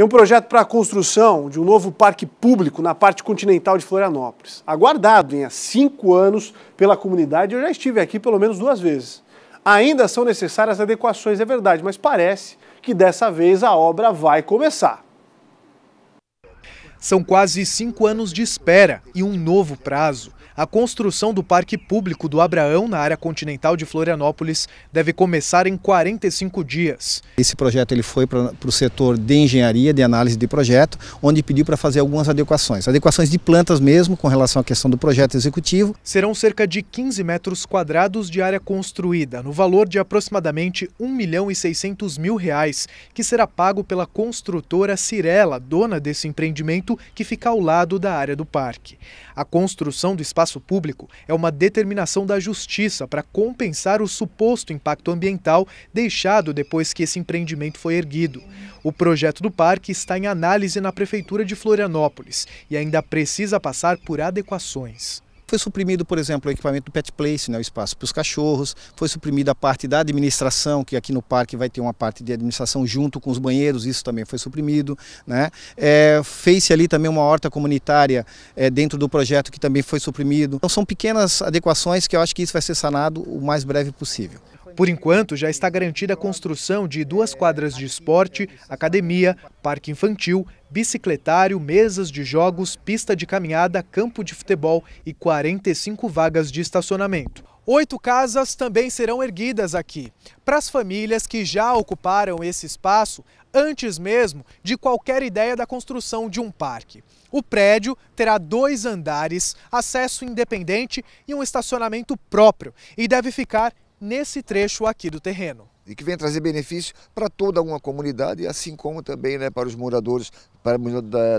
Tem um projeto para a construção de um novo parque público na parte continental de Florianópolis, aguardado há cinco anos pela comunidade. Eu já estive aqui pelo menos duas vezes. Ainda são necessárias adequações, é verdade, mas parece que dessa vez a obra vai começar. São quase cinco anos de espera e um novo prazo. A construção do Parque Público do Abraão, na área continental de Florianópolis, deve começar em 45 dias. Esse projeto ele foi para o setor de engenharia, de análise de projeto, onde pediu para fazer algumas adequações. Adequações de plantas mesmo, com relação à questão do projeto executivo. Serão cerca de 15 metros quadrados de área construída, no valor de aproximadamente 1 milhão e 600 mil reais, que será pago pela construtora Cirela, dona desse empreendimento que fica ao lado da área do parque. A construção do espaço público é uma determinação da Justiça para compensar o suposto impacto ambiental deixado depois que esse empreendimento foi erguido. O projeto do parque está em análise na Prefeitura de Florianópolis e ainda precisa passar por adequações. Foi suprimido, por exemplo, o equipamento do pet place, né, o espaço para os cachorros, foi suprimida a parte da administração, que aqui no parque vai ter uma parte de administração junto com os banheiros, isso também foi suprimido. Né? É, Fez-se ali também uma horta comunitária é, dentro do projeto que também foi suprimido. Então são pequenas adequações que eu acho que isso vai ser sanado o mais breve possível. Por enquanto, já está garantida a construção de duas quadras de esporte, academia, parque infantil, bicicletário, mesas de jogos, pista de caminhada, campo de futebol e 45 vagas de estacionamento. Oito casas também serão erguidas aqui, para as famílias que já ocuparam esse espaço antes mesmo de qualquer ideia da construção de um parque. O prédio terá dois andares, acesso independente e um estacionamento próprio e deve ficar nesse trecho aqui do terreno. E que vem trazer benefícios para toda uma comunidade, assim como também né, para os moradores, para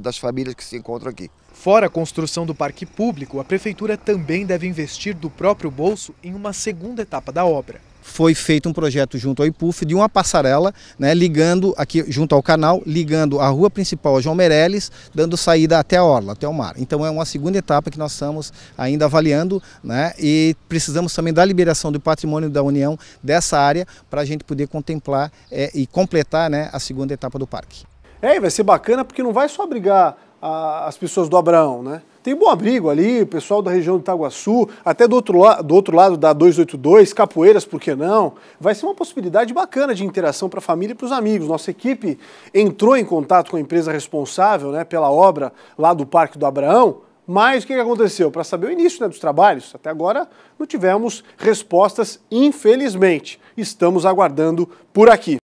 das famílias que se encontram aqui. Fora a construção do parque público, a prefeitura também deve investir do próprio bolso em uma segunda etapa da obra foi feito um projeto junto ao IPUF de uma passarela, né, ligando aqui junto ao canal, ligando a rua principal a João Meirelles, dando saída até a orla, até o mar. Então é uma segunda etapa que nós estamos ainda avaliando, né, e precisamos também da liberação do patrimônio da União dessa área para a gente poder contemplar é, e completar, né, a segunda etapa do parque. É, vai ser bacana porque não vai só abrigar a, as pessoas do Abraão, né? Tem bom abrigo ali, pessoal da região do Itaguaçu, até do outro, do outro lado da 282, Capoeiras, por que não? Vai ser uma possibilidade bacana de interação para a família e para os amigos. Nossa equipe entrou em contato com a empresa responsável né, pela obra lá do Parque do Abraão, mas o que aconteceu? Para saber o início né, dos trabalhos, até agora não tivemos respostas, infelizmente. Estamos aguardando por aqui.